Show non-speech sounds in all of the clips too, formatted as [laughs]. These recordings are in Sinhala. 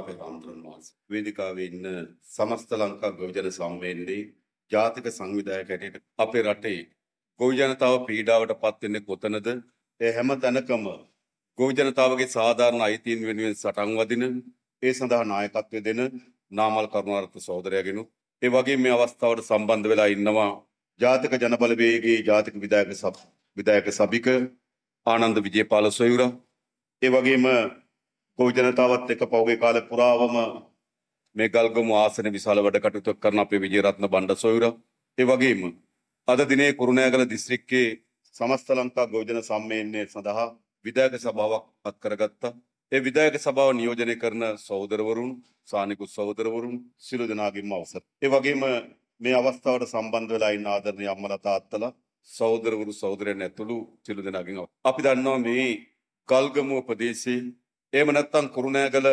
අපේ හාමුදුරන් වහන්සේ. වේදිකාවේ ඉන්න සමස්ත ලංකා ගොවිජන සම්මේලනයේ ජාතික සංවිධායක හැටියට අපේ රටේ ගොවිජනතාව පීඩාවට පත් වෙන්නේ කොතනද? ඒ හැම තැනකම ගොවිජනතාවගේ සාධාරණ අයිතීන් වෙනුවෙන් සටන් වදින ඒ සඳහා නායකත්වය දෙන නාමල් කරුණාරත්න සහෝදරයාගෙනුත් ඒ වගේ මේ අවස්ථාවට සම්බන්ධ වෙලා ඉන්නවා ජාතික ජනබලවේගයේ ජාතික විධායක සභ විධායක සභික ආනන්ද විජේපාල සොයුරා ඒ වගේම කොයි ජනතාවත් එක්ක පෞගේ කාලේ පුරාවම මේ ගල්ගමු ආසනේ විශාල වැඩ කටයුතු කරන අපේ විජේරත්න බණ්ඩ සොයුර ඒ වගේම අද දිනේ කුරුණෑගල දිස්ත්‍රික්කයේ සමස්ත ලංකා ගෝජන සම්මේලනය සඳහා විධායක සභාවක් අත් කරගත්තා ඒ විධායක සභාව නියෝජනය කරන සහෝදරවරුන් සානිකුත් සහෝදරවරුන් සියලු දෙනාගින්ම අවසර. ඒ වගේම මේ අවස්ථාවට සම්බන්ධ වෙලා ඉන්න ආදරණීය අම්මලා තාත්තලා සහෝදරවරු සහෝදරයන් ඇතුළු සියලු දෙනාගෙන් අපි දන්නවා මේ ගල්ගමුව ප්‍රදේශයේ එහෙම නැත්නම් කුරුණෑගල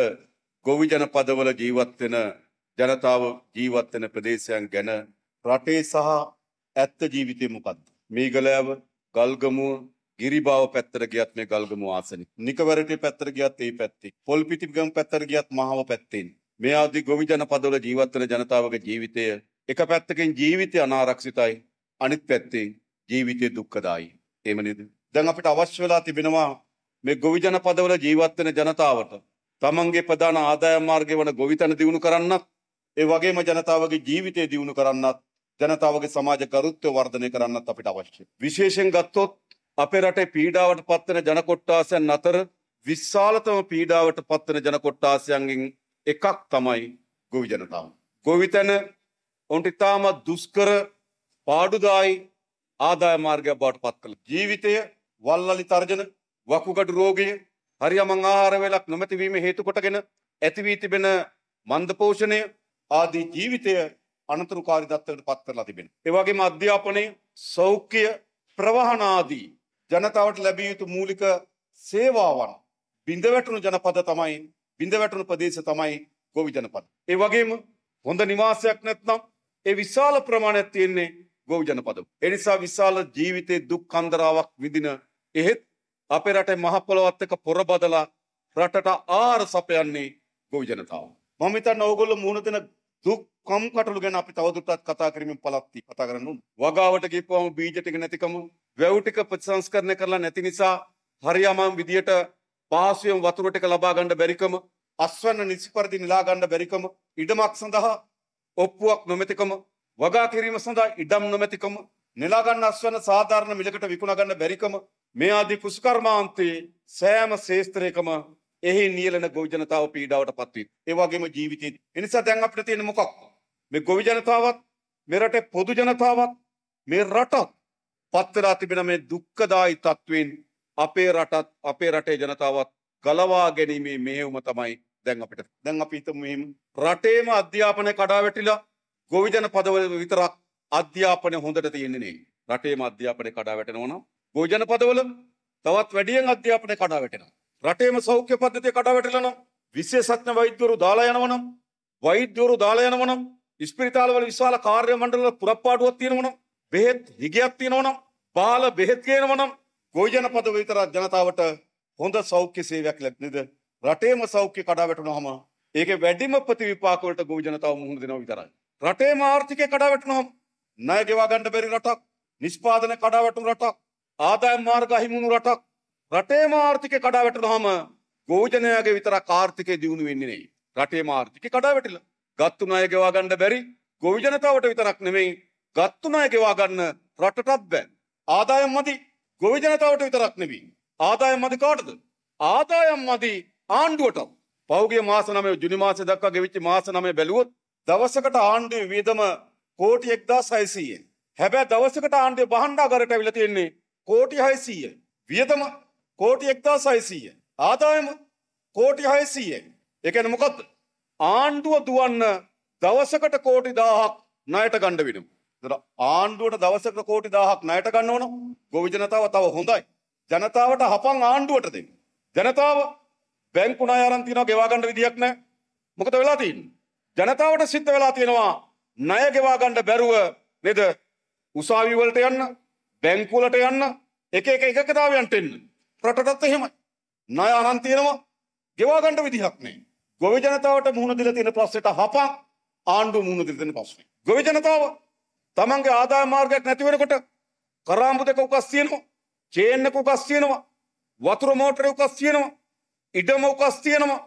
ගොවි ජනපදවල ජීවත් වෙන ජනතාව ජීවත් වෙන ප්‍රදේශයන් ගැන රටේ සහ ඇත්ත ජීවිතේ මොකද්ද? මේගලෑව, ගල්ගමුව, ගිරිබාව පැත්තට ගියත් මේ ගල්ගමුව ආසනික. නිකවරටේ පැත්තට ගියත් ඒ පැත්තේ. පොල්පිටිගම් පැත්තට ගියත් මහව පැත්තේ. මේ ආදී ගොවි ජනපදවල ජීවත් වෙන ජනතාවගේ ජීවිතය එක පැත්තකින් ජීවිතය අනාරක්ෂිතයි අනිත් පැත්තෙන් ජීවිතය දුක්ඛදායි. එහෙම නේද? දැන් අපිට අවශ්‍ය වෙලා තිබෙනවා මේ ගොවිජන පදවල ජීවත්වන ජනතාවට තමන්ගේ ප්‍රධාන ආදායම් මාර්ගය වන ගොවිතැන දියුණු කරන්නත් ඒ වගේම ජනතාවගේ ජීවිතය දියුණු කරන්නත් ජනතාවගේ සමාජ කරුත්වය වර්ධනය කරන්නත් අපිට අවශ්‍යයි. විශේෂයෙන් ගත්තොත් අපේ රටේ පීඩාවට පත්වන ජනකොට්ටාසයන් අතර විශාලතම පීඩාවට පත්වන ජනකොට්ටාසයන්ගෙන් එකක් තමයි ගොවි ජනතාව. ගොවිතැන ඔන්ට ඉතාමත් දුස්කර පාඩුදායි ආදාය මාර්ගයක් බවට පත් කළ ජීවිතය වල්ලලි තර්ජන වකුගඩු රෝගය හරියමං ආහාර වේලක් නොමැතිවීම හේතු කොටගෙන ඇති වී තිබෙන මන්දපෝෂණය ආදී ජීවිතය අනතුරුකාරී தත්ත්වයකට පත් කරලා තිබෙනවා. ඒ වගේම අධ්‍යාපනයේ සෞඛ්‍ය ප්‍රවාහන ආදී ජනතාවට ලැබිය යුතු මූලික සේවාවන් බිඳවැටුණු ජනපද තමයි බිඳවැටුණු ප්‍රදේශ තමයි ගොවි ජනපද. ඒ වගේම හොඳ නිවාසයක් නැත්නම් ඒ විශාල ප්‍රමාණයක් තියෙන්නේ ගොවි ජනපද. ඒ නිසා විශාල ජීවිතේ දුක් කන්දරාවක් විඳින එහෙත් අපේ රටේ මහපොළොවත් එක්ක පොර බදලා රටට ආර සපයන්නේ ගොවි ජනතාව. මම හිතන්නේ ඕගොල්ලෝ මුහුණ දෙන දුක් කම් කටළු ගැන අපි තවදුරටත් කතා කරමින් පළත්ති කතා කරන්න ඕන. වගාවට ගිහපුවම බීජ ටික නැතිකම, වැව් ටික ප්‍රතිසංස්කරණය කරලා නැති නිසා හරියමම් විදියට පහසුවෙන් වතුර ටික ලබා ගන්න බැරිකම, අස්වැන්න නිසිපරිදි නිලා ගන්න බැරිකම, ඉඩමක් සඳහා ඔප්පුවක් නොමැතිකම, වගා කිරීම සඳහා ඉඩම් නොමැතිකම, නෙලා ගන්න අස්වැන්න සාධාරණ මිලකට විකුණ ගන්න බැරිකම මේ ආදී කුසකර්මාන්තේ සෑම ශේස්ත්‍රයකම එහි නියලන ගොවි ජනතාව පීඩාවට පත්වී. ඒ වගේම ජීවිතේ. එනිසා දැන් අපිට තියෙන මොකක්? මේ ගොවි ජනතාවත් මේ රටේ පොදු ජනතාවත් මේ රටත් පත්තරා තිබෙන මේ දුක්ඛදායි තත්වෙන් අපේ රටත් අපේ රටේ ජනතාවත් ගලවා ගැනීමේ මෙහෙයුම තමයි දැන් අපිට. දැන් අපි හිතමු මෙහෙම රටේම අධ්‍යාපනය කඩා වැටිලා ගොවි ජන පදවල විතරක් අධ්‍යාපනය හොඳට තියෙන්නේ නෑ. රටේම අධ්‍යාපනය කඩා වැටෙනවා නම් භෝජන පදවල තවත් වැඩියෙන් අධ්‍යාපනය කඩා වැටෙනවා. රටේම සෞඛ්‍ය පද්ධතිය කඩා වැටලා නම් විශේෂඥ වෛද්‍යවරු දාලා යනවා නම් වෛද්‍යවරු දාලා යනවා නම් ඉස්පිරිතාලවල විශාල කාර්ය මණ්ඩල පුරප්පාඩුවක් තියෙනවා නම් බෙහෙත් හිගයක් තියෙනවා නම් බාල බෙහෙත් ගේනවා නම් ගොවිජන පදව විතරක් ජනතාවට හොඳ සෞඛ්‍ය සේවයක් ලැබෙන්නේද රටේම සෞඛ්‍ය කඩා වැටුනහම ඒකේ වැඩිම ප්‍රතිවිපාක වලට ගොවි ජනතාව මුහුණ දෙනවා විතරයි රටේම ආර්ථිකය කඩා වැටුනහම ණය ගෙවා ගන්න බැරි රටක් නිෂ්පාදන කඩා වැටුණු රටක් ආදායම් මාර්ග අහිමුණු රටක් රටේම ආර්ථිකය කඩා වැටෙනවාම ගෝජනයාගේ විතරක් ආර්ථිකය දියුණු වෙන්නේ නෙයි. රටේම ආර්ථිකය කඩා වැටිලා. ගත්තු ණය ගෙවා ගන්න බැරි ගොවිජනතාවට විතරක් නෙමෙයි ගත්තු ණය ගෙවා ගන්න රටටත් බෑ. ආදායම් මදි ගොවිජනතාවට විතරක් නෙමෙයි. ආදායම් මදි කාටද? ආදායම් මදි ආණ්ඩුවට. පෞගිය මාස 9 ජුනි මාසය දක්වා ගෙවිච්ච මාස 9 බැලුවොත් දවසකට ආණ්ඩුවේ වියදම කෝටි 1600යි. හැබැයි දවසකට ආණ්ඩුවේ බහණ්ඩාගාරයට අවිලා තියෙන්නේ කෝටි හයසීය වියතම කෝටි එක්තා සයිසීය ආදායම කෝටි හයසීයෙන් එකන මොකක්ද ආණ්ඩුව දුවන්න දවසකට කෝටි දාහක් නයට ගණ්ඩ විඩම් ආණ්ඩුවට දවසකට කෝටි දාහක් නයට ගන්න ඕන ගොවි ජනතාව තව හොඳයි ජනතාවට හපන් ආණ්ඩුවට දෙන්න ජනතාව බැංකු ණය අරන් තියනවා ගෙවා ගන්න විදියක් නැහැ මොකද වෙලා තියෙන්නේ ජනතාවට සිද්ධ වෙලා තියෙනවා ණය ගෙවා ගන්න බැරුව නේද උසාවි වලට යන්න බැංකුවලට යන්න එක එක එකකතාවයන්ට එන්න රටටත් එහෙමයි ණය අරන් තියෙනවා ගෙවා ගන්න විදිහක් නෑ ගොවි ජනතාවට මුහුණ දීලා තියෙන ප්‍රශ්නෙට හපා ආණ්ඩුව මුහුණ දීලා තියෙන ප්‍රශ්නේ ගොවි ජනතාව තමන්ගේ ආදාය මාර්ගයක් නැති වෙනකොට කරාම්බු දෙක උකස් තියෙනවා චේන් එක උකස් තියෙනවා වතුර මෝටරේ උකස් තියෙනවා ඉඩම උකස් තියෙනවා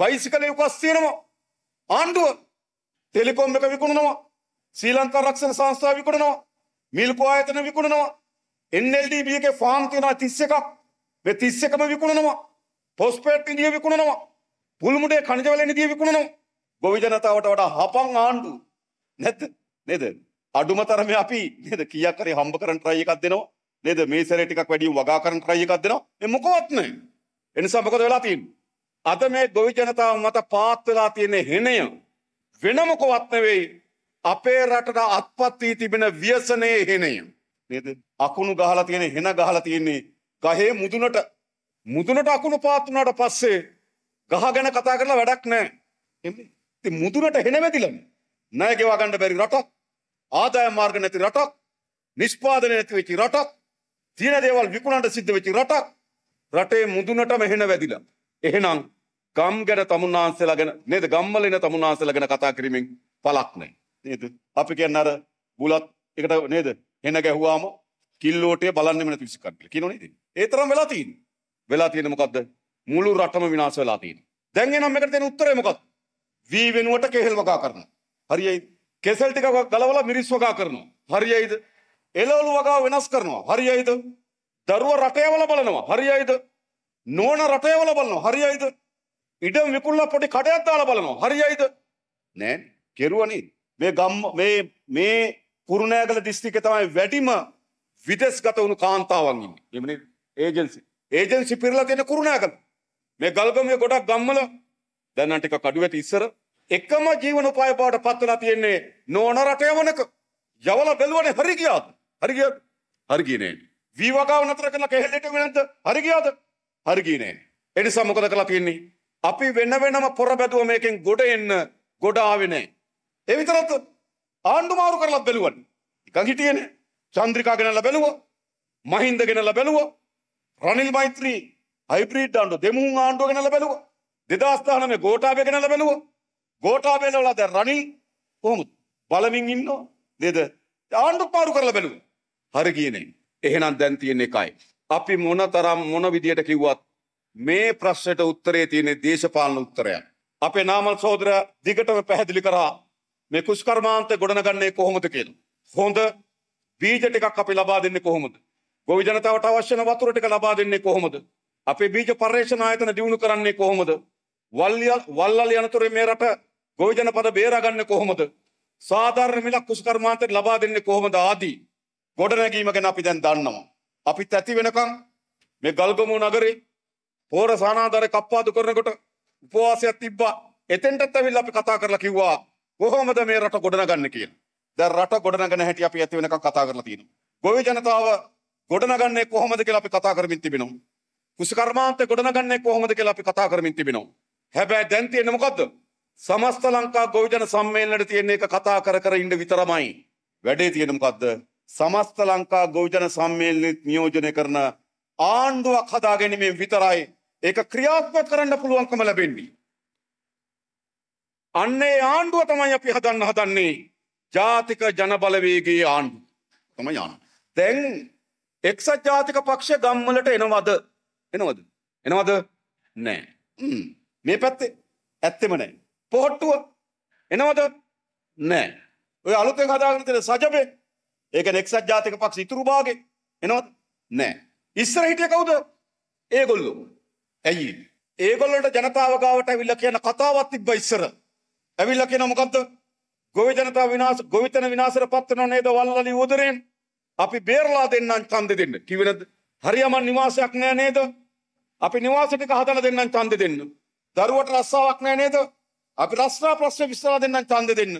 බයිසිකලේ උකස් තියෙනවා ආණ්ඩුව ටෙලිකොම් එක විකුණනවා ශ්‍රී ලංකා රක්ෂණ සංස්ථාව විකුණනවා මිල්කෝ ආයතන විකුණනවා NLDB එකේ ෆාම් තියෙනවා 31ක් මේ 31ම විකුණනවා ෆොස්ෆේට් නිධිය විකුණනවා පුල්මුඩේ ඛනිජවල නිධිය විකුණනවා ගොවි ජනතාවට වඩා හපන් ආණ්ඩු නැද්ද නේද අඩුම තරමේ අපි නේද කීයක් හරි හම්බ කරන් try එකක් දෙනවා නේද මේ සැරේ ටිකක් වැඩියෙන් වගා කරන් try එකක් දෙනවා මේ මොකවත් නැහැ ඒ නිසා මොකද වෙලා තියෙන්නේ අද මේ ගොවි ජනතාව මත පාත් වෙලා තියෙන හෙණය වෙන මොකවත් නෙවෙයි අපේ රටට අත්පත් වී තිබෙන ව්‍යසනයේ හෙනය නේද අකුණු ගහලා තියෙන හෙන ගහලා තියෙන්නේ ගහේ මුදුනට මුදුනට අකුණු පාත් වුණාට පස්සේ ගහ ගැන කතා කරලා වැඩක් නැහැ එන්නේ ඉතින් මුදුනට හෙන වැදිලම ණය ගෙවා ගන්න බැරි රටක් ආදායම් මාර්ග නැති රටක් නිෂ්පාදනය නැති වෙච්ච රටක් තියෙන දේවල් විකුණන්න සිද්ධ වෙච්ච රටක් රටේ මුදුනටම හෙන වැදිලා එහෙනම් ගම් ගැන තමුන්නාන්සලා ගැන නේද ගම්වල ඉන තමුන්නාන්සලා ගැන කතා කිරීමෙන් පළක් නැහැ නේද? අපි කියන්නේ අර බුලත් එකට නේද? හෙන ගැහුවාම කිල්ලෝටේ බලන්නෙම නැති විසිකන් කියලා. කියනෝ නේද? ඒ තරම් වෙලා තියෙන්නේ. වෙලා තියෙන්නේ මොකද්ද? මුළු රටම විනාශ වෙලා තියෙන්නේ. දැන් එනම් මේකට දෙන උත්තරය මොකක්ද? වී වෙනුවට කෙහෙල් වගා කරනවා. හරියයිද? කෙසෙල් ටික ගලවලා මිරිස් වගා කරනවා. හරියයිද? එළවලු වගාව වෙනස් කරනවා. හරියයිද? දරුවා රටේවල බලනවා. හරියයිද? නෝන රටේවල බලනවා. හරියයිද? ඉඩම් විකුණලා පොඩි කඩයක් දාලා බලනවා. හරියයිද? නෑ. කෙරුවා නේද? මේ ගම් මේ පුරුණෑගල දිස්ත්‍රික්කේ තමයි වැඩිම විදේශගත වුණු කාන්තාවන් ඉන්නේ. එමනේ ඒජන්සි. ඒජන්සි පිරලා තියෙන කුරුණෑගල. මේ ගල්ගමේ ගොඩක් ගම්වල දැන් නම් ටිකක් අඩු ඇති ඉස්සර එකම ජීවන උපාය බවට පත් වෙලා තියෙන්නේ නෝන රටයමනක. යවල බැලුවනේ හරි ගියාද? හරි ගියාද? හරි ගියේ නෑ. විවගාව නතර කරලා කෙහෙල්ලට වෙනද? හරි ගියාද? හරි ගියේ නෑ. ඒ නිසා මොකද කරලා තියෙන්නේ? අපි වෙන වෙනම පොර බැදුව මේකෙන් ගොඩ එන්න ගොඩ ආවේ නෑ. ඒ විතරත් ආණ්ඩු මාරු කරලා බැලුවන් නිකන් හිටියනේ චන්ද්‍රිකා ගෙනල්ලා බැලුවා මහින්ද ගෙනල්ලා බැලුවා රනිල් මෛත්‍රී හයිබ්‍රිඩ් ආණ්ඩුව දෙමුහුන් ආණ්ඩුව ගෙනල්ලා බැලුවා 2019 ගෝඨාභය ගෙනල්ලා බැලුවා ගෝඨාභය වල දැන් රනිල් කොහොමද බලමින් ඉන්නෝ නේද ආණ්ඩු පාරු කරලා බැලුවා හරි කියන්නේ එහෙනම් දැන් තියෙන එකයි අපි මොන තරම් මොන විදියට කිව්වත් මේ ප්‍රශ්නට උත්තරේ තියෙන දේශපාලන උත්තරයක් අපේ නාමල් සහෝදරයා දිගටම පැහැදිලි කරා මේ කුස්කර්මාන්ත ගොඩනගන්නේ කොහොමද කියලා. හොඳ බීජ ටිකක් අපි ලබා දෙන්නේ කොහොමද? ගොවි ජනතාවට අවශ්‍ය වෙන වතුර ටික ලබා දෙන්නේ කොහොමද? අපේ බීජ පර්යේෂණ ආයතන දියුණු කරන්නේ කොහොමද? වල්වල් යනතුරේ මේ රට ගොවි ජනපද බේරාගන්නේ කොහොමද? සාධාරණ මිලක් කුස්කර්මාන්තයට ලබා දෙන්නේ කොහොමද ආදී ගොඩනැගීම ගැන අපි දැන් දන්නවා. අපිත් ඇති වෙනකන් මේ ගල්ගමු නගරේ පෝර සානාධාරය කප්පාදු කරනකොට උපවාසයක් තිබ්බා. එතෙන්ටත් ඇවිල්ලා අපි කතා කරලා කිව්වා කොහොමද මේ රට ගොඩනගන්න කියන. දැන් රට ගොඩනගන හැටි අපි ඇති වෙනකන් කතා කරලා තියෙනවා. ගොවි ජනතාව ගොඩනගන්නේ කොහොමද කියලා අපි කතා කරමින් තිබෙනවා. කුසකර්මාන්තය ගොඩනගන්නේ කොහොමද කියලා අපි කතා කරමින් තිබෙනවා. හැබැයි දැන් තියෙන්නේ මොකද්ද? සමස්ත ලංකා ගොවිජන සම්මේලනයේ තියෙන එක කතා කර කර ඉන්න විතරමයි. වැඩේ තියෙන්නේ මොකද්ද? සමස්ත ලංකා ගොවිජන සම්මේලනෙත් නියෝජනය කරන ආණ්ඩුවක් හදාගැනීමෙන් විතරයි ඒක ක්‍රියාත්මක කරන්න පුළුවන්කම ලැබෙන්නේ. අන්නේ ආණ්ඩුව තමයි අපි හදන්න හදන්නේ ජාතික ජනබලවේගේ ආණ්ඩු තමයි යන්න. දැන් එක්සත් ජාතික පක්ෂය ගම්වලට එනවද? එනවද? එනවද? නෑ. මේ පැත්තේ ඇත්තෙම නෑ. පොහට්ටුව එනවද? නෑ. ඔය අලුතෙන් හදාගෙන තියෙන සජබේ ඒක එක්සත් ජාතික පක්ෂ ඉතුරු භාගේ එනවද? නෑ. ඉස්සර හිටිය කවුද? ඒගොල්ලෝ. ඇයි? ඒගොල්ලන්ට ජනතාව ගාවට අවිල්ල කියන කතාවක් තිබ්බා ඉස්සර. ඇවිල්ලා කියන මොකද්ද? ගොවි ජනතාව විනාශ ගොවිතැන විනාශයට පත් වෙනව නේද වල්ලලි උදරෙන්? අපි බේරලා දෙන්නම් ඡන්දෙ දෙන්න. කිව්වේ නැද්ද? හරියම නිවාසයක් නෑ නේද? අපි නිවාස ටික හදලා දෙන්නම් ඡන්දෙ දෙන්න. දරුවට රස්සාවක් නෑ නේද? අපි රස්සා ප්‍රශ්න විසඳලා දෙන්නම් ඡන්දෙ දෙන්න.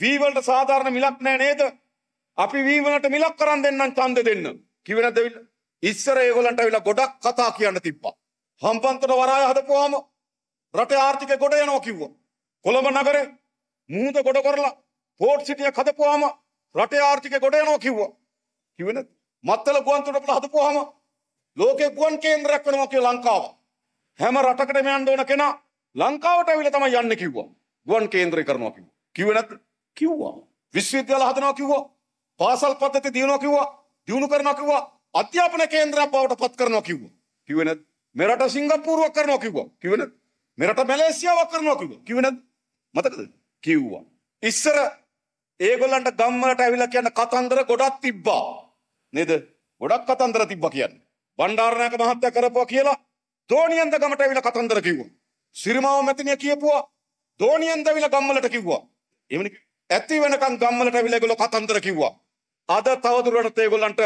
වී වලට සාධාරණ මිලක් නෑ නේද? අපි වී වලට මිලක් කරන් දෙන්නම් ඡන්දෙ දෙන්න. කිව්වේ නැද්ද ඇවිල්ලා? ඉස්සර ඒගොල්ලන්ට ඇවිල්ලා ගොඩක් කතා කියන්න තිබ්බා. හම්පන්තොට වරාය හදපුවාම රටේ ආර්ථිකය ගොඩ යනවා කිව්වා. කොළඹ නගරේ මුහුද ගොඩ කරලා පෝට් සිටිය කදපුවාම රටේ ආර්ථිකය ගොඩ යනවා කිව්වා. කිව්වේ නැද්ද? මත්තල ගුවන් තොටුපළ හදපුවාම ලෝකේ ගුවන් කේන්ද්‍රයක් වෙනවා කියලා ලංකාව. හැම රටකටම යන්න ඕන කෙනා ලංකාවට ඇවිල්ලා තමයි යන්න කිව්වා. ගුවන් කේන්ද්‍රය කරනවා කිව්වා. කිව්වේ නැද්ද? කිව්වා. විශ්වවිද්‍යාල හදනවා කිව්වා. පාසල් පද්ධති දියුණුව කිව්වා. දියුණු කරනවා කිව්වා. අධ්‍යාපන කේන්ද්‍රයක් බවට පත් කරනවා කිව්වා. කිව්වේ නැද්ද? මෙරට සිංගප්පූරුවක් කරනවා කිව්වා. කිව්වේ නැද්ද? මෙරට මැලේසියාවක් කරනවා කිව්වා. කිව්වේ නැද්ද? මතකද කිව්වා. ඉස්සර ඒගොල්ලන්ට ගම්වලට ඇවිල්ලා කියන්න කතන්දර ගොඩක් තිබ්බා. නේද? ගොඩක් කතන්දර තිබ්බා කියන්නේ. බණ්ඩාරනායක මහත්තයා කරපුවා කියලා දෝනියන්ද ගමට ඇවිල්ලා කතන්දර කිව්වා. සිරිමාව මෙතනිය කියපුවා. දෝනියන්ද ඇවිල්ලා ගම්වලට කිව්වා. එවනි ඇති වෙනකන් ගම්වලට ඇවිල්ලා ඒගොල්ලෝ කතන්දර කිව්වා. අද තවදුරටත් ඒගොල්ලන්ට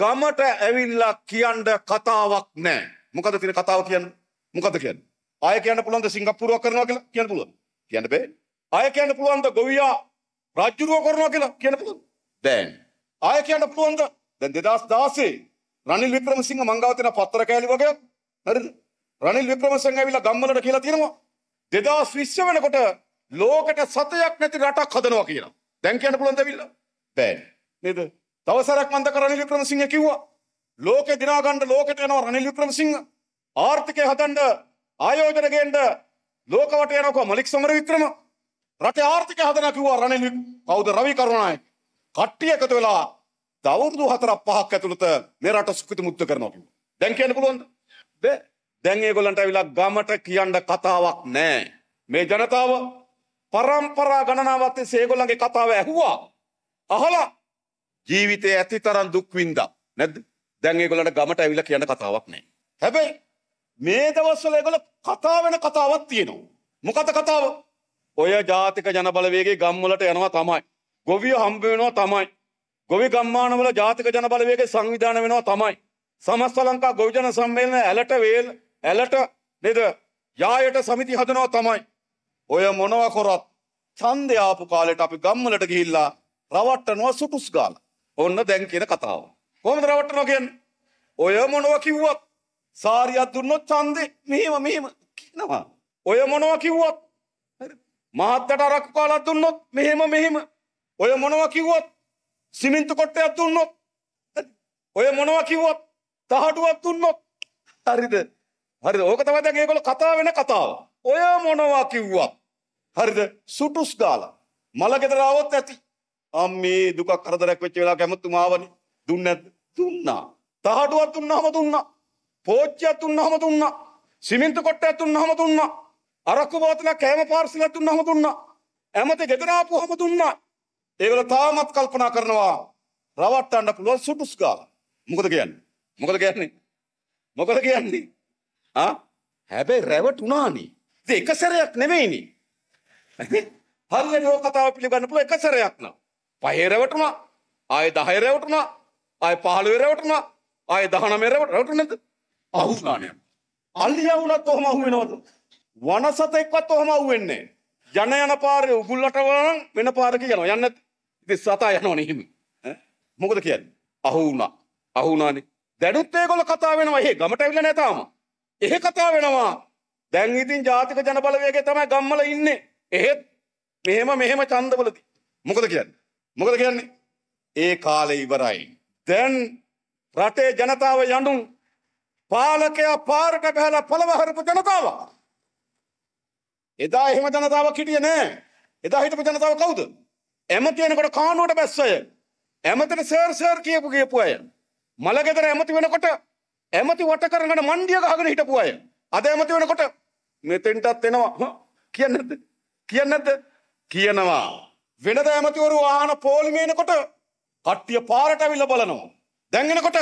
ගමට ඇවිල්ලා කියන්න කතාවක් නැහැ. මොකද තියෙන කතාව කියන්නේ? මොකද කියන්නේ? ආය කියන්න පුළුවන්ද සිංගප්පූරුවක් කරනවා කියලා කියන්න පුළුවන්. කියන්න බෑ. අය කියන්න පුළුවන්ද ගොවියා රජ්ජුරුව කරනවා කියලා කියන්න පුළුවන්. දැන් අය කියන්න පුළුවන්ද දැන් 2016 රනිල් වික්‍රමසිංහ මංගව තියෙන පත්‍ර කෑලි වගේ හරිද? රනිල් වික්‍රමසිංහ ඇවිල්ලා ගම්වලට කියලා තියෙනවා 2020 වෙනකොට ලෝකෙට සතයක් නැති රටක් හදනවා කියලා. දැන් කියන්න පුළුවන්ද ඇවිල්ලා? බෑ. නේද? තවසරක් මන්ද රනිල් වික්‍රමසිංහ කිව්වා ලෝකෙ දිනා ගන්න ලෝකෙට යනවා රනිල් වික්‍රමසිංහ ආර්ථිකය හදන්න ආයෝජන ගේන්න ලෝකවට යනකො මලික් සමර වික්‍රම රට ආර්ථික හදන කිව්වා රනිල් කවුද රවි කරුණායි කට්ටිය එකතු වෙලා දවුරුදු හතරක් පහක් ඇතුළත මේ රට සුඛිත මුත්තු කරනවා කිව්වා. දැන් කියන්න පුළුවන්ද? බැ. දැන් ඒගොල්ලන්ට අවිලා ගමට කියන්න කතාවක් නැහැ. මේ ජනතාව පරම්පරා ගණනාවක් තිස්සේ ඒගොල්ලන්ගේ කතාව ඇහුවා. අහලා ජීවිතේ ඇතිතරම් දුක් විඳා. නැද්ද? දැන් ඒගොල්ලන්ට ගමට අවිලා කියන්න කතාවක් නැහැ. හැබැයි මේ දවස්වල ඒගොල්ලෝ කතා වෙන කතාවක් තියෙනවා. මොකද කතාව? ඔය ජාතික ජනබලවේගේ ගම්වලට යනවා තමයි. ගොවිය හම්බ වෙනවා තමයි. ගොවි ගම්මානවල ජාතික ජනබලවේගේ සංවිධානය වෙනවා තමයි. සමස්ත ලංකා ගොවිජන සම්මේලන ඇලට වේල් ඇලට නේද? යායට සමිති හදනවා තමයි. ඔය මොනවා කරත් ඡන්දය ආපු කාලෙට අපි ගම්වලට ගිහිල්ලා රවට්ටනවා සුටුස් ගාලා. ඔන්න දැන් කියන කතාව. කොහොමද රවට්ටනවා කියන්නේ? ඔය මොනවා කිව්වත් සාරියක් දුන්නොත් ඡන්දේ මෙහෙම මෙහෙම කියනවා. ඔය මොනවා කිව්වත් මහත්තයට අරක්කු කාලක් දුන්නොත් මෙහෙම මෙහෙම ඔය මොනවා කිව්වත් සිමෙන්ති කොටයක් දුන්නොත් ඔය මොනවා කිව්වත් තහඩුවක් දුන්නොත් හරිද? හරිද? ඕක තමයි දැන් මේගොල්ලෝ කතා වෙන කතාව. ඔය මොනවා කිව්වත් හරිද? සුටුස් ගාලා මල ගෙදර આવොත් ඇති. අම්මේ දුක කරදරයක් වෙච්ච වෙලාවක හැමතුමාවනේ දුන්නේ නැද්ද? දුන්නා. තහඩුවක් දුන්නාම දුන්නා. පෝච්චයක් දුන්නහම දුන්නා. සිමෙන්ති කොටයක් දුන්නහම දුන්නා. අරක්කු බෝතලයක් කෑම පාර්සලයක් දුන්නහම දුන්නා. ඇමති ගෙදර ආපුවහම දුන්නා. ඒගොල්ල තාමත් කල්පනා කරනවා රවට්ටන්න පුළුවන් සුටුස් ගාලා. මොකද කියන්නේ? මොකද කියන්නේ? මොකද කියන්නේ? ආ හැබැයි රැවටුණානේ. ඉතින් එක සැරයක් නෙමෙයිනේ. හරියට ඔය කතාව පිළිගන්න පුළුවන් එක සැරයක් නා. පහේ රැවටුණා. ආයේ 10 රැවටුණා. ආයේ 15 රැවටුණා. ආයේ 19 රැවටුණා. රැවටුණා නේද? අහුස්නානය. අල්ලිය වුණත් ඔහොම අහු වෙනවද. වනසත එක්වත් ඔහොම අහු වෙන්නේ. යන යන පාරය උගුල්ලට වන වෙන පාරක යන යන්න ඉති සතා යනවන හිම. මොකද කියන්න. අහු වුණා අහුනානි දැනුත් ඒගොල කතා වෙනවා ඒ ගමට ඇවිල නැතාම. එහෙ කතා වෙනවා දැන් ඉතින් ජාතික ජනබලවයගේ තමයි ගම්මල ඉන්නේ එහෙත් මෙහෙම මෙහෙම චන්දවලති. මොකද කියන්න. මොකද කියන්නේ. ඒ කාලෙ ඉවරයි. දැන් රටේ ජනතාව යඩුන් පාලකයා පාරට බැහැලා පළව හරපු ජනතාවක්. එදා එහෙම ජනතාවක් හිටියේ නෑ. එදා හිටපු ජනතාව කවුද? ඇමති වෙනකොට කානුවට බැස්ස අය. ඇමතිට සර් සර් කියපු කියපු අය. මලගෙදර ඇමති වෙනකොට ඇමති වට කරගෙන මණ්ඩිය ගහගෙන හිටපු අය. අද ඇමති වෙනකොට මෙතෙන්ටත් එනවා. කියන්නේ නැද්ද? කියන්නේ නැද්ද? කියනවා. වෙනද ඇමතිවරු වාහන පෝලිමේ එනකොට කට්ටිය පාරට අවිල්ල බලනවා. දැන් එනකොට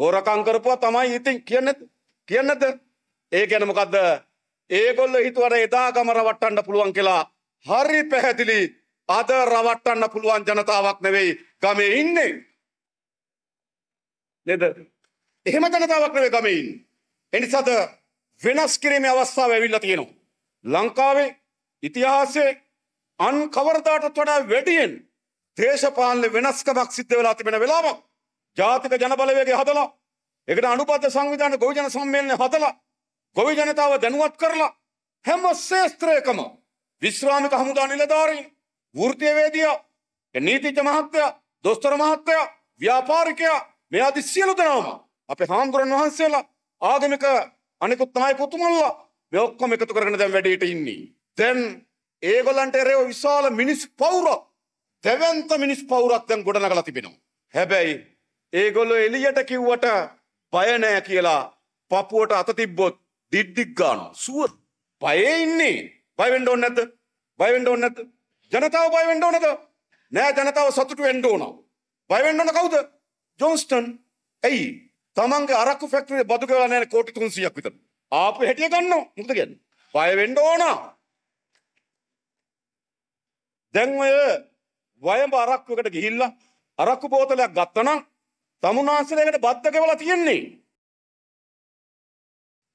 හෝරකං කරපුවා තමයි ඉතින් කියන්නත් කියන්නද ඒ ගැන මොකද්ද ඒගොල්ලෝ හිතුවට එදාකම රවට්ටන්න පුළුවන් කියලා හරි පැහැදිලි අද රවට්ටන්න පුළුවන් ජනතාවක් නෙවෙයි ගමේ ඉන්නේ නේද එහෙම ජනතාවක් නෙවෙයි ගමේ ඉන්නේ එනිසාද වෙනස් කිරීමේ අවස්ථාව ඇවිල්ලා තියෙනවා ලංකාවේ ඉතිහාසයේ අන් කවරදාටත් වඩා වැඩියෙන් දේශපාලන වෙනස්කමක් සිද්ධ වෙලා තිබෙන වෙලාවක් ජාතික ජනබලවේගය හදලා ඒකට අනුබද්ධ සංවිධාන ගොවිජන සම්මේලනය හදලා ගොවි ජනතාව දැනුවත් කරලා හැම ශේස්ත්‍රයකම විශ්‍රාමික හමුදා නිලධාරීන් වෘත්තීයවේදියා නීතිඥ මහත්තයා දොස්තර මහත්තයා ව්‍යාපාරිකයා මේ ආදි සියලු දෙනාම අපේ හාමුදුරන් වහන්සේලා ආගමික අනිකුත් නායකතුමන්ලා මේ ඔක්කොම එකතු කරගෙන දැන් වැඩේට ඉන්නේ දැන් ඒගොල්ලන්ට රේව විශාල මිනිස් පවුරක් දෙවන්ත මිනිස් පවුරක් දැන් ගොඩනගලා තිබෙනවා හැබැයි ඒගොල්ලෝ එලියට කිව්වට බය නෑ කියලා පපුවට අත තිබ්බොත් දිද්දික් ගන්නවා. සුව බයේ ඉන්නේ. බය වෙන්න ඕනේ නැද්ද? බය වෙන්න ඕනේ නැද්ද? ජනතාව බය වෙන්න ඕනද? නෑ ජනතාව සතුටු වෙන්න ඕන. බය වෙන්න ඕන කවුද? ජොන්ස්ටන්. ඇයි? තමන්ගේ අරක්කු ෆැක්ටරියේ බදු ගෙවලා නෑනේ කෝටි 300ක් විතර. ආපු හැටිය ගන්නවා. මොකද කියන්නේ? බය වෙන්න ඕන. දැන් ඔය වයඹ අරක්කුවකට ගිහිල්ලා අරක්කු බෝතලයක් ගත්තනම් තමුන්නාන්සලකට බද්ධ කවලා තියෙන්නේ.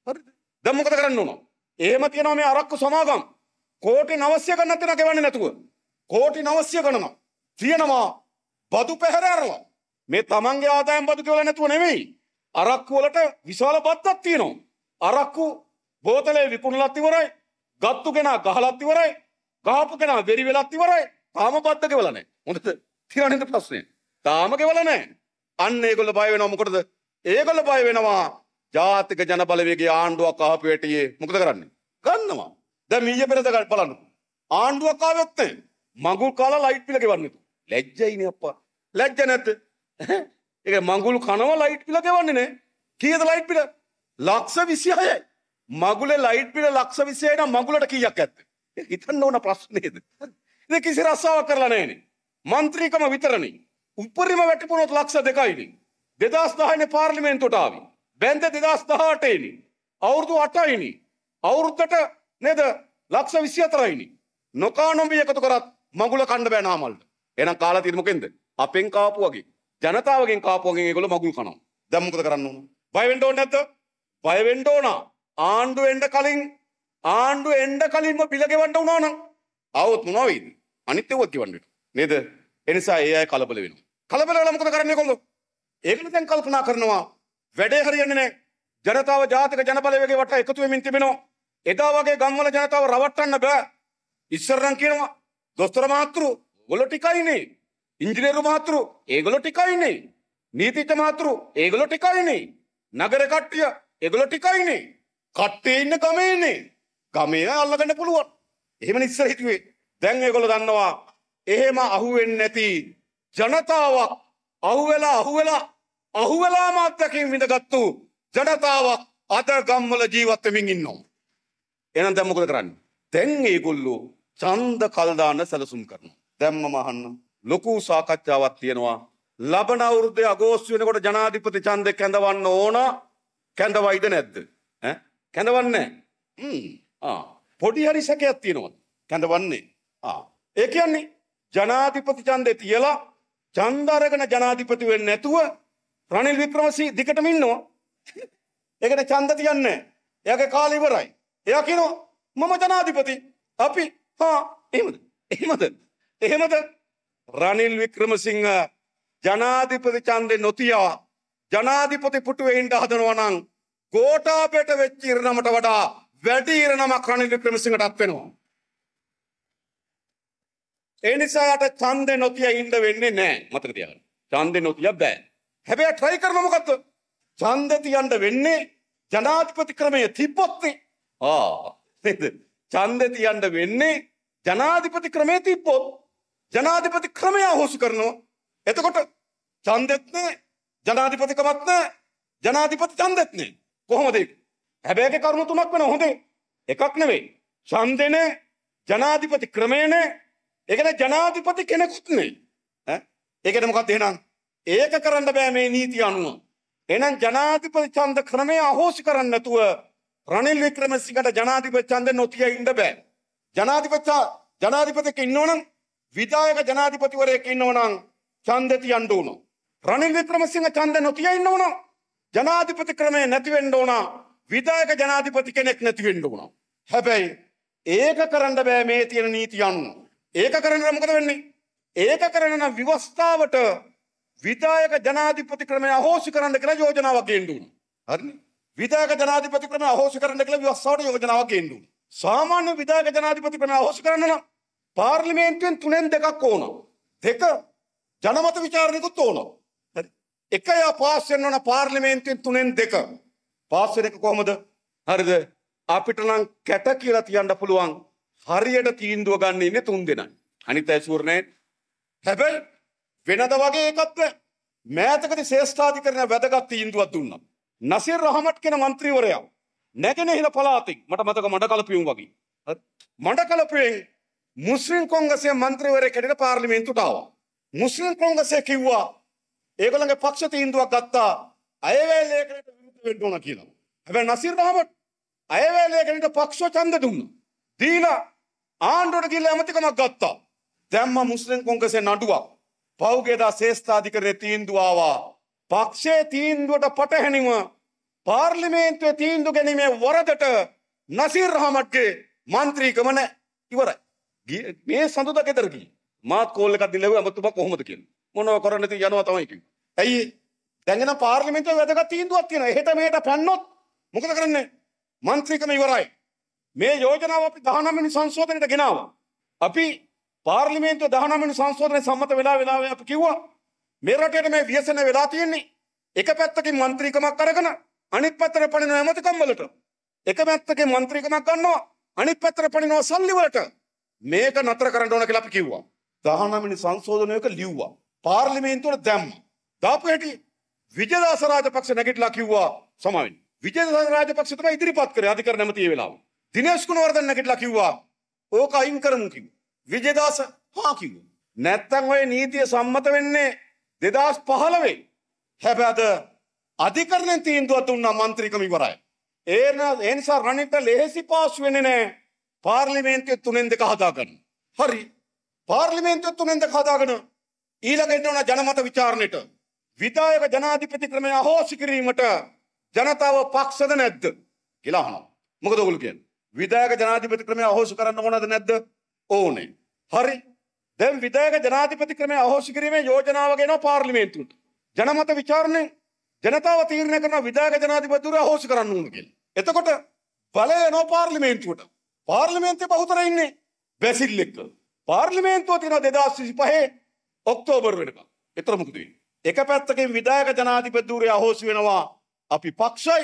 හරිද? දැන් මොකද කරන්න ඕන? එහෙම තියෙනවා මේ අරක්කු සමාගම්. කෝටි 900 ගණන් තන කවන්නේ නැතුව. කෝටි 900 ගණන. තියෙනවා බදු පැහැර අරලා. මේ තමන්ගේ ආදායම් බදු කවලා නැතුව නෙමෙයි. අරක්කු වලට විශාල බද්දක් තියෙනවා. අරක්කු බෝතලේ විකුණලත් ඉවරයි. ගත්තු කෙනා ගහලත් ඉවරයි. ගහපු කෙනා වෙරි වෙලත් ඉවරයි. තාම බද්ද කවලා නැහැ. හොඳද? තියන්නේ ප්‍රශ්නේ. තාම කවලා නැහැ. අන්න ඒගොල්ල බය වෙනවා මොකටද? ඒගොල්ල බය වෙනවා ජාතික ජනබලවේගයේ ආණ්ඩුවක් ආපු වැටියේ මොකද කරන්නේ? ගන්නවා. දැන් මීයේ පෙරද බලන්න. ආණ්ඩුවක් ආවෙත් නැහැ. මඟුල් කාලා ලයිට් බිල ගෙවන්නේ. ලැජ්ජයිනේ අප්පා. ලැජ්ජ නැත. ඒක මඟුල් කනවා ලයිට් බිල ගෙවන්නේ නේ. කීයද ලයිට් බිල? ලක්ෂ 26යි. මගුලේ ලයිට් බිල ලක්ෂ 26යි නම් මගුලට කීයක් ඇද්ද? හිතන්න ඕන ප්‍රශ්නේද? ඉතින් කිසි රස්සාවක් කරලා නැහැනේ. മന്ത്രിකම විතරනේ. උපරිම වැටපුනොත් ලක්ෂ දෙකයිනි. දෙදස් දහන පාර්ලිමෙන්න්තුට ආවි. බැන්ද දෙදස් දහටේනි. අවුරුදු අටයිනි. අවුරුද්දට නෙද ලක්ෂ විශ්‍යතරයිනි. නොකානොම්බි එකතු කරත් මගුල කණ්ඩ බෑනාමල්ට එනම් කාලා තිරමකෙන්ද. අපෙන් කාපු වගේ ජනතාවගෙන් කාපුවගෙන් ගොල මගුල් කනම් දැම්මකද කරන්න ඕන. බයිවෙන්ඩෝ නැත බයවෙන්ඩෝනා ආණ්ඩු එන්ඩ කලින් ආණ්ඩු එන්ඩ කලින්ම පිළගෙවන්ට උනානම් අවුත් මොනවීද අනිත්‍යවත් කිවන්නට නේද එනිසා ඒ අය කලබල වෙනවා. කලබල වෙලා මොකද කරන්නේ ඒගොල්ලෝ? ඒකනේ දැන් කල්පනා කරනවා වැඩේ හරියන්නේ නැහැ. ජනතාව ජාතික ජනබලවේගය වට එකතු වෙමින් තිබෙනවා. එදා වගේ ගම්වල ජනතාව රවට්ටන්න බෑ. ඉස්සරනම් කියනවා දොස්තර මහතුරු ඔයගොල්ලෝ ටිකයිනේ. ඉංජිනේරු මහතුරු ඒගොල්ලෝ ටිකයිනේ. නීතිඥ මහතුරු ඒගොල්ලෝ ටිකයිනේ. නගර කට්ටිය ඒගොල්ලෝ ටිකයිනේ. කට්ටේ ඉන්න ගමේ ඉන්නේ. ගමේ අල්ලගන්න පුළුවන්. එහෙම ඉස්සර හිතුවේ. දැන් ඒගොල්ලෝ දන්නවා එහෙම අහුවෙන්නේ නැති ජනතාවක් අහුවෙලා අහුවෙලා අහුවෙලා මාත්‍යකින් විඳගත්තු ජනතාවක් අද ගම්වල ජීවත් වෙමින් ඉන්නවා. එහෙනම් දැන් මොකද කරන්නේ? දැන් මේගොල්ලෝ ඡන්ද කල් දාන සැලසුම් කරනවා. දැන් මම අහන්න ලොකු සාකච්ඡාවක් තියෙනවා. ලබන අවුරුද්දේ අගෝස්තු වෙනකොට ජනාධිපති ඡන්දෙ කැඳවන්න ඕන කැඳවයිද නැද්ද? ඈ කැඳවන්නේ නැහැ. හ්ම් ආ පොඩි හරි සැකයක් තියෙනවා. කැඳවන්නේ. ආ ඒ කියන්නේ ජනාධිපති ඡන්දේ තියලා ඡන්ද අරගෙන ජනාධිපති වෙන්නේ නැතුව රනිල් වික්‍රමසිංහ දිගටම ඉන්නවා. ඒකට ඡන්ද තියන්නේ නැහැ. එයාගේ කාලය ඉවරයි. එයා කියනවා මම ජනාධිපති. අපි හා එහෙමද? එහෙමද? එහෙමද? රනිල් වික්‍රමසිංහ ජනාධිපති ඡන්දේ නොතියා ජනාධිපති පුටුවේ ඉඳ හදනවා නම් ගෝඨාභයට වෙච්ච ඉරණමට වඩා වැඩි ඉරණමක් රනිල් වික්‍රමසිංහටත් වෙනවා. ඒ නිසාට ඡන්දේ නොතිය ඉන්න වෙන්නේ නැහැ. මතක තියාගන්න. ඡන්දේ නොතිය බෑ. හැබැයි try කරන මොකද්ද? ඡන්දේ තියන්න වෙන්නේ ජනාධිපති ක්‍රමයේ තිබ්බොත්නේ. ආ නේද? ඡන්දේ තියන්න වෙන්නේ ජනාධිපති ක්‍රමයේ තිබ්බොත් ජනාධිපති ක්‍රමය හොස් කරනවා. එතකොට ඡන්දෙත් නෑ ජනාධිපතිකමත් නෑ ජනාධිපති ඡන්දෙත් නෑ. කොහොමද ඒක? හැබැයි කරුණු තුනක් වෙනවා හොඳේ. එකක් නෙවෙයි. ඡන්දේ නෑ ජනාධිපති ක්‍රමය නෑ ඒකන ජනාධිපති කෙනෙකුත් නෙයි ඒකට මොකක් එහෙනම් ඒක කරන්න බෑ මේ නීති අනුව එහෙනම් ජනාධිපති ඡන්ද ක්‍රමය අහෝසි කරන්න නැතුව රනිල් වික්‍රමසිංහට ජනාධිපති ඡන්ද නොතිය ඉන්න බෑ ජනාධිපති ජනාධිපතික ඉන්නවනම් විධායක ජනාධිපතිවරයෙක් ඉන්නවනම් ඡන්ද තියන්න ඕන රනිල් වික්‍රමසිංහ ඡන්ද නොතිය ඉන්න ඕන ජනාධිපති ක්‍රමය නැති වෙන්න ඕන විධායක ජනාධිපති කෙනෙක් නැති වෙන්න ඕන හැබැයි ඒක කරන්න බෑ මේ තියෙන නීති අනුව ඒක කරන්න මොකද වෙන්නේ? ඒක කරන විවස්ථාවට විධායක ජනාධිපති ක්‍රමය අහෝසි කරන්න කියලා යෝජනාවක් ගේන්න ඕනේ. හරිනේ? විධායක ජනාධිපති ක්‍රමය අහෝසි කරන්න කියලා විවස්ථාවට යෝජනාවක් ගේන්න ඕනේ. සාමාන්‍ය විධායක ජනාධිපති ක්‍රමය අහෝසි කරන්න නම් පාර්ලිමේන්තුවෙන් තුනෙන් දෙකක් ඕන. දෙක ජනමත විචාරණයකුත් ඕන. හරි. එක යා පාස් වෙන්න ඕන පාර්ලිමේන්තුවෙන් තුනෙන් දෙක. පාස් වෙන එක කොහමද? හරිද? අපිට නම් කැට කියලා තියන්න පුළුවන් හරියට තීන්දුව ගන්න ඉන්නේ තුන් දෙනයි. අනිත් අය ෂුවර් නැහැ. හැබැයි වෙනද වගේ එකක් බෑ. මෑතකදී ශේෂ්ඨාධිකරණ වැදගත් තීන්දුවක් දුන්නා. නසිර් රහමට් කියන മന്ത്രിවරයා නැගෙනහිර පළාතින් මට මතක මඩකලපියුම් වගේ. මඩකලපියෙන් මුස්ලිම් කොංග්‍රසයේ മന്ത്രിවරයෙක් හැටියට පාර්ලිමේන්තුවට ආවා. මුස්ලිම් කොංග්‍රසය කිව්වා ඒගොල්ලන්ගේ පක්ෂ තීන්දුවක් ගත්තා අයවැය ලේඛනයට විරුද්ධ වෙන්න ඕන කියලා. හැබැයි නසිර් රහමට් අයවැය ලේඛනයට පක්ෂව ඡන්ද දුන්නා. දීලා ආණ්ඩුවට ගිල්ල ඇමතිකමක් ගත්තා. දැම්ම මුස්ලිම් කොංග්‍රසේ නඩුවක්. පෞගේදා ශේෂ්ඨාධිකරණයේ තීන්දුවාවා. පක්ෂයේ තීන්දුවට පටහැනිව පාර්ලිමේන්තුවේ තීන්දුව ගැනීමේ වරදට නසීර් රහමත්ගේ මන්ත්‍රීකම ඉවරයි. මේ සඳුදා ගෙදර ගිහින් මාත් කෝල් එකක් දීලා ඇමතුමා කොහොමද කියන්නේ. මොනව කරන්නේ ඉතින් යනවා තමයි කිව්වේ. ඇයි දැන් එන පාර්ලිමේන්තුවේ වැදගත් තීන්දුවක් තියෙනවා. එහෙට මෙහෙට පැන්නොත් මොකද කරන්නේ? මන්ත්‍රීකම ඉවරයි. මේ යෝජනාව අපි 19 වෙනි සංශෝධනයට ගෙනාවා. අපි පාර්ලිමේන්තුව 19 වෙනි සංශෝධනයේ සම්මත වෙලා වෙලාවේ අපි කිව්වා මේ රටේට මේ ව්‍යසන වෙලා තියෙන්නේ එක පැත්තකින් മന്ത്രിකමක් අරගෙන අනිත් පැත්තට පනිනවා ඇමතිකම් වලට. එක පැත්තකින් മന്ത്രിකමක් ගන්නවා අනිත් පැත්තට පනිනවා සල්ලි වලට. මේක නතර කරන්න ඕන කියලා අපි කිව්වා. 19 වෙනි සංශෝධනයක ලිව්වා. පාර්ලිමේන්තුවට දැම්මා. දාපු හැටි විජයදාස රාජපක්ෂ නැගිටලා කිව්වා සමාවෙන්න. විජයදාස රාජපක්ෂ තමයි ඉදිරිපත් කරේ අධිකරණ ඇමතියේ වෙලාවේ. දිනේශ් කුණවර්ධන නැගිටලා කිව්වා ඕක අයින් කරමු කිව්වා. විජේදාස හා කිව්වා. නැත්තම් ඔය නීතිය සම්මත වෙන්නේ 2015 හැබැයි අද අධිකරණයෙන් තීන්දුව දුන්නා മന്ത്രിකම ඉවරයි. ඒ ඒ නිසා රණිට ලෙහෙසි පාස් වෙන්නේ නැහැ. පාර්ලිමේන්තුවේ තුනෙන් දෙක හදාගන්න. හරි. පාර්ලිමේන්තුවේ තුනෙන් දෙක හදාගෙන ඊළඟට එන ජනමත විචාරණයට විධායක ජනාධිපති ක්‍රමය අහෝසි කිරීමට ජනතාව පක්ෂද නැද්ද කියලා අහනවා. මොකද ඔයගොල්ලෝ කියන්නේ? විදායක ජනාධිපති ක්‍රමය අහෝසි කරන්න ඕනද නැද්ද? ඕනේ. හරි. දැන් විදායක ජනාධිපති ක්‍රමය අහෝසි කිරීමේ යෝජනාවක් එනවා පාර්ලිමේන්තුවට. ජනමත විචාරණය ජනතාව තීරණය කරන විදායක ජනාධිපතිවරු අහෝසි කරන්න ඕන කියලා. එතකොට බලය එනවා පාර්ලිමේන්තුවට. පාර්ලිමේන්තුවේ බහුතර ඉන්නේ බැසිල් එක්ක. පාර්ලිමේන්තුව තියෙනවා 2025 ඔක්තෝබර් වෙනකම්. එතන මොකද වෙන්නේ? එක පැත්තකින් විදායක ජනාධිපතිවරු අහෝසි වෙනවා. අපි පක්ෂයි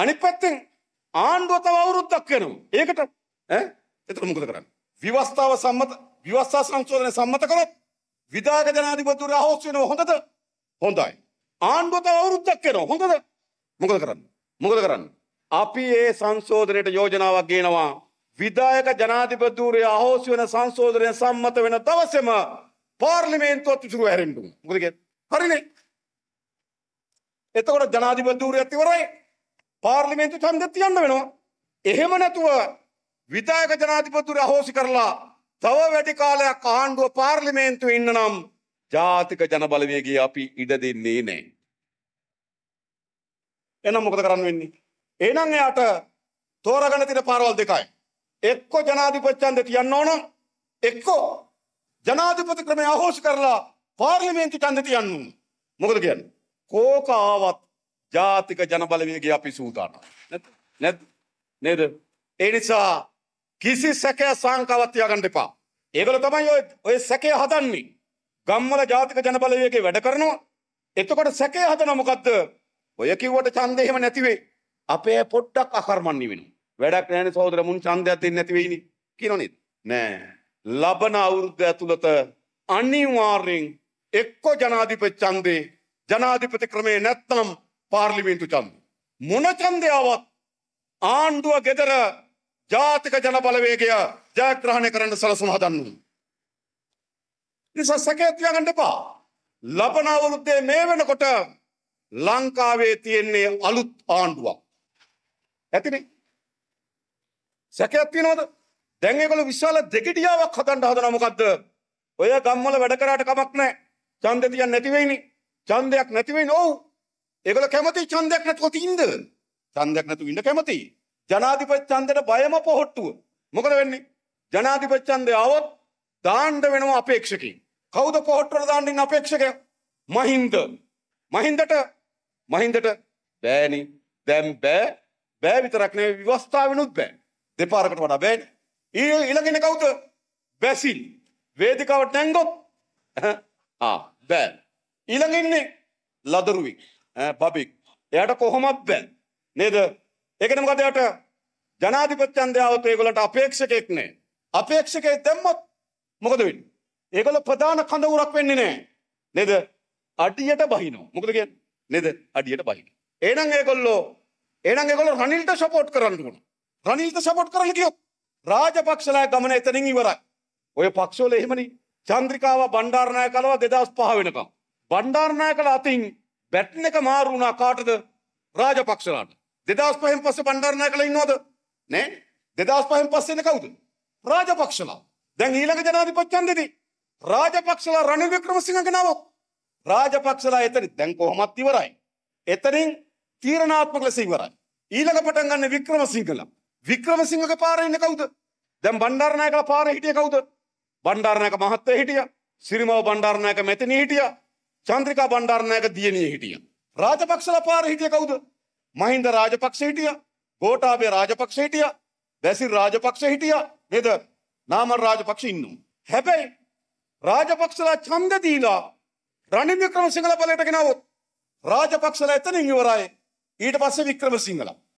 අනිත් පැත්තෙන් ආණ්ඩුව තව අවුරුද්දක් වෙනවා. ඒකට ඈ එතකොට මොකද කරන්නේ? විවස්ථාව සම්මත විවස්ථා සංශෝධනය සම්මත කරොත් විධායක ජනාධිපතිවරු අහෝස් වෙනවා හොඳද? හොඳයි. ආණ්ඩුව තව අවුරුද්දක් වෙනවා හොඳද? මොකද කරන්නේ? මොකද කරන්නේ? අපි ඒ සංශෝධනයට යෝජනාවක් ගේනවා. විධායක ජනාධිපතිවරු අහෝස් වෙන සංශෝධනය සම්මත වෙන දවසේම පාර්ලිමේන්තුවත් ඉතුරු හැරෙන්න ඕන. මොකද කියන්නේ? හරිනේ. එතකොට ජනාධිපතිවරු ඉවරයි. පාර්ලිමේන්තු ඡන්දෙත් තියන්න වෙනවා. එහෙම නැතුව විධායක ජනාධිපතිතුරු අහෝසි කරලා තව වැඩි කාලයක් ආණ්ඩුව පාර්ලිමේන්තුවේ ඉන්න නම් ජාතික ජනබලවේගය අපි ඉඩ දෙන්නේ නැහැ. එහෙනම් මොකද කරන්න වෙන්නේ? එහෙනම් එයාට තෝරගන්න තියෙන පාරවල් දෙකයි. එක්ක ජනාධිපති ඡන්දෙ තියන්න ඕන එක්ක ජනාධිපති ක්‍රමය අහෝසි කරලා පාර්ලිමේන්තු ඡන්දෙ තියන්න ඕන. මොකද කියන්නේ? කෝක ආවත් ජාතික ජනබලවේගේ අපි සූදානම්. නැත් නේද? ඒ නිසා කිසි සැකය සංකවත් තියාගන්න එපා. ඒගොල්ලෝ තමයි ඔය ඔය සැකය හදන්නේ. ගම්මල ජාතික ජනබලවේගේ වැඩ කරනවා. එතකොට සැකය හදන මොකද්ද? ඔය කිව්වට ඡන්දේ එහෙම නැති වෙයි. අපේ පොට්ටක් අකර්මන්නේ වෙනවා. වැඩක් නැහැනේ සහෝදර මුන් ඡන්දයක් දෙන්නේ නැති වෙයිනේ. කියනෝ නේද? නෑ. ලබන අවුරුද්ද ඇතුළත අනිවාර්යෙන් එක්ක ජනාධිපති ඡන්දේ ජනාධිපති ක්‍රමේ නැත්නම් පාර්ලිමේන්තු චන්ද. මොන චන්දයාවත් ආණ්ඩුව ගෙදර ජාතික ජනබලවේගය ජයග්‍රහණය කරන්න සලසුම් හදන්නු. නිසා සැකේතියාගන්න එපා. ලබන අවුරුද්දේ මේ වෙනකොට ලංකාවේ තියෙන්නේ අලුත් ආණ්ඩුවක්. ඇතිනේ. සැකයක් තියෙනවද? දැන් ඒගොල්ලෝ විශාල දෙගිඩියාවක් හදන්න හදනවා මොකද්ද? ඔය ගම්වල වැඩ කරාට කමක් නැහැ. ඡන්දේ තියන්න නැති වෙයිනේ. ඡන්දයක් නැති වෙයිනේ. ඔව්. ඒගොල්ලෝ කැමති ඡන්දයක් නැතුව තින්ද? ඡන්දයක් නැතුව ඉන්න කැමති. ජනාධිපති ඡන්දයට බයම පොහට්ටුව. මොකද වෙන්නේ? ජනාධිපති ඡන්දය આવොත් දාන්න වෙනවා අපේක්ෂකෙන්. කවුද පොහට්ටුවට දාන්නේ අපේක්ෂකයා? මහින්ද. මහින්දට මහින්දට බෑනේ. දැන් බෑ. බෑ විතරක් නෙවෙයි විවස්ථාවෙනුත් බෑ. දෙපාරකට වඩා බෑනේ. ඊළඟින් කවුද? බැසිල්. වේදිකාවට නැංගොත් [laughs] ආ බෑ. ඊළඟ ඉන්නේ ලදරුවෙක්. පබික් එයට කොහොමත් බෑ නේද ඒකට මොකද එයට ජනාධිපත්‍යන්දයාවත් ඒගොල්ලන්ට අපේක්ෂකෙක් නෑ අපේක්ෂකේ දැම්මොත් මොකද වෙන්නේ ඒගොල්ල ප්‍රධාන කඳවුරක් වෙන්නේ නෑ නේද අඩියට බහිනවා මොකද කියන්නේ නේද අඩියට බහිනවා එහෙනම් ඒගොල්ලෝ එහෙනම් ඒගොල්ලෝ රනිල්ට සපෝට් කරන්න ඕන රනිල්ට සපෝට් කරන්න කියොත් රාජපක්ෂලා ගමන එතනින් ඉවරයි ඔය පක්ෂවල එහෙමනේ චන්ද්‍රිකාව බණ්ඩාරනායකලව 2005 වෙනකම් බණ්ඩාරනායකලා අතින් බැට්න එක මාරු වුණා කාටද රාජපක්ෂලාට දෙදස් පහෙන් පස්සේ බණ්ඩාරනායක කළ ඉන්නවද නෑ දෙදස් පහෙන් පස්සේන කවුද රාජපක්ෂලා දැන් ඊළඟ ජනාධිපත්‍යන්දදී රාජපක්ෂලා රනිල් වික්‍රමසිංහ ගෙනාවොත් රාජපක්ෂලා එතන දැන් කොහොමත් ඉවරයි එතනින් තීරණාත්මක ලෙස ඉවරයි ඊළඟ පටන් ගන්න වික්‍රමසිංහලා වික්‍රමසිංහගේ පාරේ ඉන්නේ කවුද දැන් බණ්ඩාරනායකලා පාරේ හිටියේ කවුද බණ්ඩාරනායක මහත්තයා හිටියා සිරිමාව බණ්ඩාරනායක මෙතන හිටියා චන්ද්‍රිකා බණ්ඩාරනායක දියණිය හිටියා. රාජපක්ෂලා පාර හිටිය කවුද? මහින්ද රාජපක්ෂ හිටියා. ගෝඨාභය රාජපක්ෂ හිටියා. වැසිර් රාජපක්ෂ හිටියා. නේද? නාමල් රාජපක්ෂ ඉන්නවා. හැබැයි රාජපක්ෂලා ඡන්ද දීලා රනිල් වික්‍රමසිංහල බලයට ගෙනාවොත් රාජපක්ෂලා එතනින් ඉවරයි. ඊට පස්සේ වික්‍රමසිංහලා